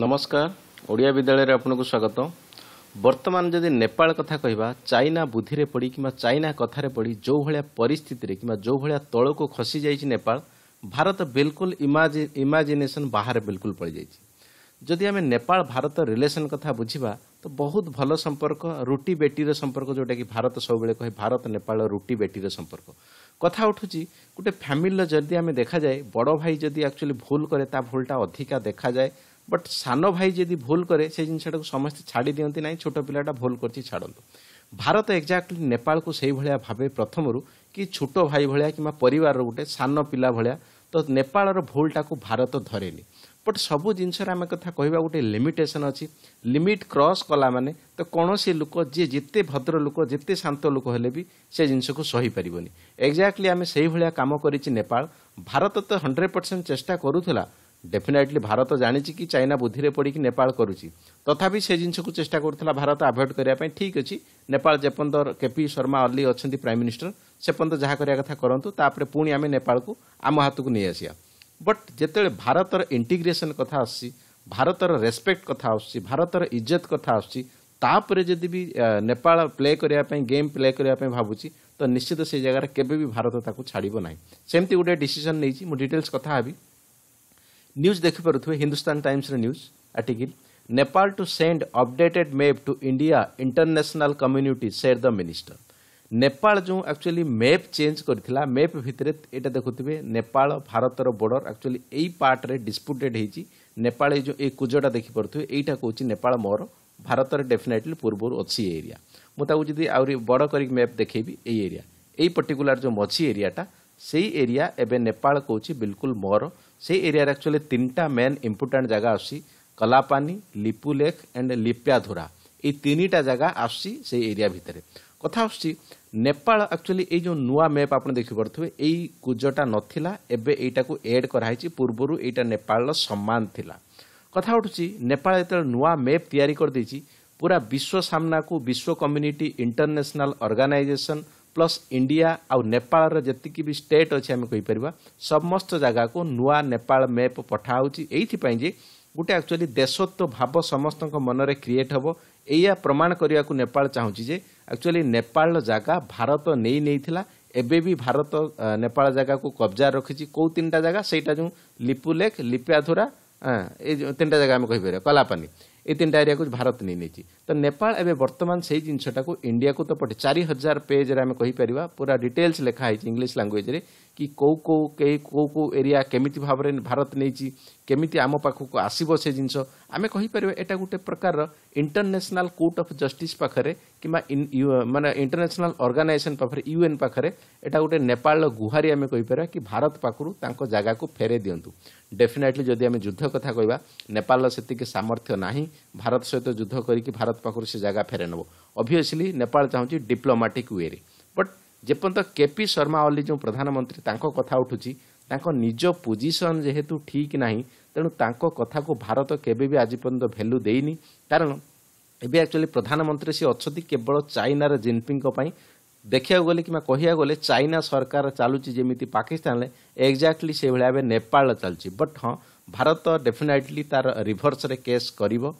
ନମସ୍କାର ଓଡ଼ିଆ ବିଦ୍ୟାଳୟରେ ଆପଣଙ୍କୁ ସ୍ୱାଗତ ବର୍ତ୍ତମାନ ଯଦି ନେପାଳ କଥା କହିବା ଚାଇନା ବୁଦ୍ଧିରେ ପଡ଼ି କିମ୍ବା ଚାଇନା କଥାରେ ପଡ଼ି ଯେଉଁଭଳିଆ ପରିସ୍ଥିତିରେ କିମ୍ବା ଯେଉଁଭଳିଆ ତଳକୁ ଖସିଯାଇଛି ନେପାଳ ଭାରତ ବିଲକୁଲ ଇମାଜିନେସନ୍ ବାହାରେ ବିଲକୁଲ ପଳିଯାଇଛି ଯଦି ଆମେ ନେପାଳ ଭାରତ ରିଲେସନ୍ କଥା ବୁଝିବା ତ ବହୁତ ଭଲ ସମ୍ପର୍କ ରୁଟି ବେଟିର ସମ୍ପର୍କ ଯେଉଁଟାକି ଭାରତ ସବୁବେଳେ କହେ ଭାରତ ନେପାଳ ରୁଟି ବେଟିର ସମ୍ପର୍କ କଥା ଉଠୁଛି ଗୋଟେ ଫ୍ୟାମିଲିର ଯଦି ଆମେ ଦେଖାଯାଏ ବଡ଼ ଭାଇ ଯଦି ଆକ୍ଚୁଆଲି ଭୁଲ କରେ ତା ଭୁଲଟା ଅଧିକା ଦେଖାଯାଏ ବଟ୍ ସାନ ଭାଇ ଯଦି ଭୁଲ କରେ ସେ ଜିନିଷଟାକୁ ସମସ୍ତେ ଛାଡ଼ି ଦିଅନ୍ତି ନାହିଁ ଛୋଟ ପିଲାଟା ଭୁଲ କରିଛି ଛାଡ଼ନ୍ତୁ ଭାରତ ଏକ୍ଜାକ୍ଟଲି ନେପାଳକୁ ସେଇଭଳିଆ ଭାବେ ପ୍ରଥମରୁ କି ଛୋଟ ଭାଇ ଭଳିଆ କିମ୍ବା ପରିବାରର ଗୋଟେ ସାନ ପିଲା ଭଳିଆ ତ ନେପାଳର ଭୁଲଟାକୁ ଭାରତ ଧରେନି ବଟ୍ ସବୁ ଜିନିଷରେ ଆମେ କଥା କହିବା ଗୋଟେ ଲିମିଟେସନ୍ ଅଛି ଲିମିଟ୍ କ୍ରସ୍ କଲା ମାନେ ତ କୌଣସି ଲୋକ ଯିଏ ଯେତେ ଭଦ୍ର ଲୋକ ଯେତେ ଶାନ୍ତ ଲୋକ ହେଲେ ବି ସେ ଜିନିଷକୁ ସହିପାରିବନି ଏକ୍ଜାକ୍ଟଲି ଆମେ ସେଇଭଳିଆ କାମ କରିଛି ନେପାଳ ଭାରତ ତ ହଣ୍ଡ୍ରେଡ଼ ପରସେଣ୍ଟ ଚେଷ୍ଟା କରୁଥିଲା ডেফিনেটলি ভারত জাণিছি কি চাইনা বুদ্ধিরে পড়ি নেপাল করুছি তথাপি সে জিনিসকু চেষ্টা করুলা ভারত আভয়েড করা ঠিক অছি নেপাল যেপর্যন্ত কেপি শর্মা অলি অনেক প্রাইম মিনিষ্টর সেপর্যন্ত যা করা কথা করতু তাপরে পুঁ আমি নেপালক আম হাতক নিয়ে আসিয়া বট যেত ভারতর ইন্টিগ্রেসন কথা আসছি ভারতর রেসপেক্ট কথা আসছি ভারতর ইজ্জত কথা আসছি তাপরে যদি বি নেপাল প্লে করা গেম প্লে করা ভাবুছি তো নিশ্চিত সেই জায়গায় কেবে বি ভারত তাকে ছাড়ব না সেমতি গোটে ডিসিশন নিয়েছি মু ডিটেলস কথা হবি ନ୍ୟୁଜ୍ ଦେଖିପାରୁଥିବେ ହିନ୍ଦୁସ୍ତାନ ଟାଇମ୍ସର news article Nepal to send updated map to India international community said the minister Nepal ଯେଉଁ ଆକ୍ଚୁଆଲି ମେପ୍ ଚେଞ୍ଜ କରିଥିଲା ମେପ୍ ଭିତରେ ଏଇଟା ଦେଖୁଥିବେ ନେପାଳ ଭାରତର ବର୍ଡର ଆକ୍ଚୁଆଲି ଏଇ ପାର୍ଟରେ ଡିସ୍ପ୍ୟୁଟେଡ୍ ହେଇଛି ନେପାଳ ଏଇ ଯେଉଁ ଏଇ କୁଜଟା ଦେଖିପାରୁଥିବେ ଏଇଟା କହୁଛି ନେପାଳ ମୋର ଭାରତରେ ଡେଫିନେଟଲି ପୂର୍ବରୁ ଅଛି ଏ ଏରିଆ ମୁଁ ତାକୁ ଯଦି ଆହୁରି ବଡ଼ କରିକି ମ୍ୟାପ୍ ଦେଖେଇବି ଏଇ ଏରିଆ ଏଇ ପର୍ଟିକୁଲାର ଯେଉଁ ମଝି ଏରିଆଟା ସେଇ ଏରିଆ ଏବେ ନେପାଳ କହୁଛି ବିଲକୁଲ ମୋର সেই এরিয়ার আকচুয়ালি তিনটা মেন ইম্পর্টেন্ট জায়গা আসছি কলাপানি লিপুলেখ অ্যান্ড লিপ্যাধুরা এই তিনটা জায়গা আসছি সেই এরিয়া ভিতরে কথা আসছি নেপাল আকচুয়ালি এই যে নূয়া ম্যাপ আপনার দেখিপারে এই কুজটা নথিলা এবে এইটা এড করা হয়েছে পূর্বরু এইটা নেপাল সম্মান লা কথা উঠুছি নেপাল যেত নূয়া ম্যাপ তৈরি করে দিয়েছি পুরা বিশ্ব সামনাকু বিশ্ব community international organisation plus India ଆଉ ନେପାଳର ଯେତିକି ବି ଷ୍ଟେଟ୍ ଅଛି ଆମେ କହିପାରିବା ସମସ୍ତ ଜାଗାକୁ ନୂଆ ନେପାଳ ମ୍ୟାପ୍ ପଠା ହେଉଛି ଏଇଥିପାଇଁ ଯେ ଗୋଟେ ଆକ୍ଚୁଆଲି ଦେଶତ୍ୱ ଭାବ ସମସ୍ତଙ୍କ ମନରେ କ୍ରିଏଟ୍ ହେବ ଏଇଆ ପ୍ରମାଣ କରିବାକୁ ନେପାଳ ଚାହୁଁଛି ଯେ ଆକ୍ଚୁଆଲି ନେପାଳର ଜାଗା ଭାରତ ନେଇ ନେଇଥିଲା ଏବେ ବି ଭାରତ ନେପାଳ ଜାଗାକୁ କବ୍ଜା ରଖିଛି କୋଉ ତିନିଟା ଜାଗା ସେଇଟା ଯେଉଁ ଲିପୁ ଲେକ୍ ଲିପିଆଧୁରା ଏଇ ତିନିଟା ଜାଗା ଆମେ କହିପାରିବା କଲାପାନି ଏଇ ତିନିଟା ଏରିଆକୁ ଭାରତ ନେଇ ନେଇଛି ତ ନେପାଳ ଏବେ ବର୍ତ୍ତମାନ ସେହି ଜିନିଷଟାକୁ ଇଣ୍ଡିଆକୁ ତ ପଠେ ଚାରି ହଜାର ପେଜ୍ରେ ଆମେ କହିପାରିବା ପୁରା ଡିଟେଲ୍ସ ଲେଖା ହେଇଛି ଇଂଲିଶ ଲାଙ୍ଗୁଏଜ୍ରେ କି କେଉଁ କେଉଁ କେହି କେଉଁ କେଉଁ ଏରିଆ କେମିତି ଭାବରେ ଭାରତ ନେଇଛି କେମିତି ଆମ ପାଖକୁ ଆସିବ ସେ ଜିନିଷ ଆମେ କହିପାରିବା ଏଇଟା ଗୋଟେ ପ୍ରକାରର ଇଣ୍ଟରନ୍ୟାସନାଲ୍ କୋର୍ଟ ଅଫ୍ ଜଷ୍ଟିସ୍ ପାଖରେ କିମ୍ବା ମାନେ ଇଣ୍ଟରନ୍ୟାସନାଲ୍ ଅର୍ଗାନାଇଜେସନ୍ ପାଖରେ ୟୁଏନ୍ ପାଖରେ ଏଇଟା ଗୋଟେ ନେପାଳର ଗୁହାରି ଆମେ କହିପାରିବା କି ଭାରତ ପାଖରୁ ତାଙ୍କ ଜାଗାକୁ ଫେରାଇ ଦିଅନ୍ତୁ ଡେଫିନେଟ୍ଲି ଯଦି ଆମେ ଯୁଦ୍ଧ କଥା କହିବା ନେପାଳର ସେତିକି ସାମର୍ଥ୍ୟ ନାହିଁ ଭାରତ ସହିତ ଯୁଦ୍ଧ କରିକି ଭାରତ ପାଖରୁ ସେ ଜାଗା ଫେରେଇ ନେବ ଅଭିୟସ୍ଲି ନେପାଳ ଚାହୁଁଛି ଡିପ୍ଲୋମାଟିକ୍ ୱେରେ ବଟ୍ ଯେପର୍ଯ୍ୟନ୍ତ କେପି ଶର୍ମା ଓଲି ଯେଉଁ ପ୍ରଧାନମନ୍ତ୍ରୀ ତାଙ୍କ କଥା ଉଠୁଛି ତାଙ୍କ ନିଜ ପୋଜିସନ୍ ଯେହେତୁ ଠିକ୍ ନାହିଁ ତେଣୁ ତାଙ୍କ କଥାକୁ ଭାରତ କେବେ ବି ଆଜି ପର୍ଯ୍ୟନ୍ତ ଭାଲ୍ୟୁ ଦେଇନି କାରଣ ଏବେ ଆକ୍ଚୁଆଲି ପ୍ରଧାନମନ୍ତ୍ରୀ ସେ ଅଛନ୍ତି କେବଳ ଚାଇନାର ଜିନ୍ପିଙ୍ଗ୍ ପାଇଁ ଦେଖିବାକୁ ଗଲେ କିମ୍ବା କହିବାକୁ ଗଲେ ଚାଇନା ସରକାର ଚାଲୁଛି ଯେମିତି ପାକିସ୍ତାନରେ ଏକ୍ଜାକ୍ଟଲି ସେଭଳିଆ ଏବେ ନେପାଳ ଚାଲୁଛି ବଟ୍ ହଁ ଭାରତ ଡେଫିନାଇଟଲି ତାର ରିଭର୍ସରେ କେସ୍ କରିବ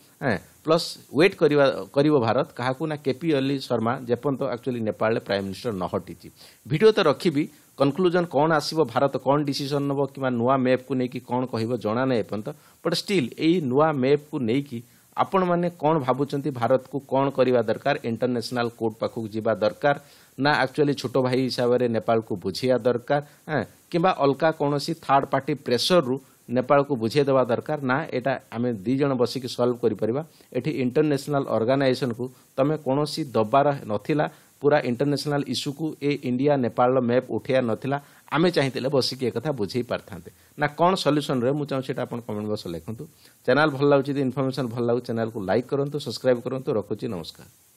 ପ୍ଲସ୍ ୱେଟ୍ କରିବା କରିବ ଭାରତ କାହାକୁ ନା କେପି ଅଲି ଶର୍ମା ଯେପର୍ଯ୍ୟନ୍ତ ଆକ୍ଚୁଆଲି ନେପାଳରେ ପ୍ରାଇମ୍ ମିନିଷ୍ଟର ନ ହଟିଛି ଭିଡ଼ିଓ ତ ରଖିବି କନକ୍ଲୁଜନ୍ କ'ଣ ଆସିବ ଭାରତ କ'ଣ ଡିସିସନ୍ ନେବ କିମ୍ବା ନୂଆ ମେପ୍କୁ ନେଇକି କ'ଣ କହିବ ଜଣା ନାହିଁ ଏପର୍ଯ୍ୟନ୍ତ ବଟ୍ ଷ୍ଟିଲ୍ ଏଇ ନୂଆ ମେପ୍କୁ ନେଇକି ଆପଣମାନେ କ'ଣ ଭାବୁଛନ୍ତି ଭାରତକୁ କ'ଣ କରିବା ଦରକାର ଇଣ୍ଟରନ୍ୟାସନାଲ୍ କୋର୍ଟ ପାଖକୁ ଯିବା ଦରକାର ନା ଆକ୍ଚୁଆଲି ଛୋଟ ଭାଇ ହିସାବରେ ନେପାଳକୁ ବୁଝିବା ଦରକାର କିମ୍ବା ଅଲଗା କୌଣସି ଥାର୍ଡ଼ ପାର୍ଟି ପ୍ରେସରରୁ ନେପାଳକୁ ବୁଝାଇ ଦେବା ଦରକାର ନା ଏଇଟା ଆମେ ଦୁଇ ଜଣ ବସିକି ସଲ୍ଭ କରିପାରିବା ଏଠି ଇଣ୍ଟରନ୍ୟାସନାଲ ଅର୍ଗାନାଇଜେସନକୁ ତୁମେ କୌଣସି ଦେବାର ନଥିଲା ପୁରା ଇଣ୍ଟରନ୍ୟାସନାଲ ଇସ୍ୟୁକୁ ଏ ଇଣ୍ଡିଆ ନେପାଳର ମ୍ୟାପ୍ ଉଠାଇବା ନଥିଲା ଆମେ ଚାହିଁଥିଲେ ବସିକି ଏକଥା ବୁଝାଇ ପାରିଥାନ୍ତେ ନା କ'ଣ ସଲ୍ୟୁସନରେ ମୁଁ ଚାହୁଁଛି ଏଇଟା ଆପଣ କମେଣ୍ଟ ବକ୍ସରେ ଲେଖନ୍ତୁ ଚ୍ୟାନେଲ ଭଲ ଲାଗୁଛି ଯଦି ଇନଫର୍ମେସନ୍ ଭଲ ଲାଗୁଛି ଚ୍ୟାନେଲକୁ ଲାଇକ୍ କରନ୍ତୁ ସବସ୍କ୍ରାଇବ୍ କରନ୍ତୁ ରଖୁଛି ନମସ୍କାର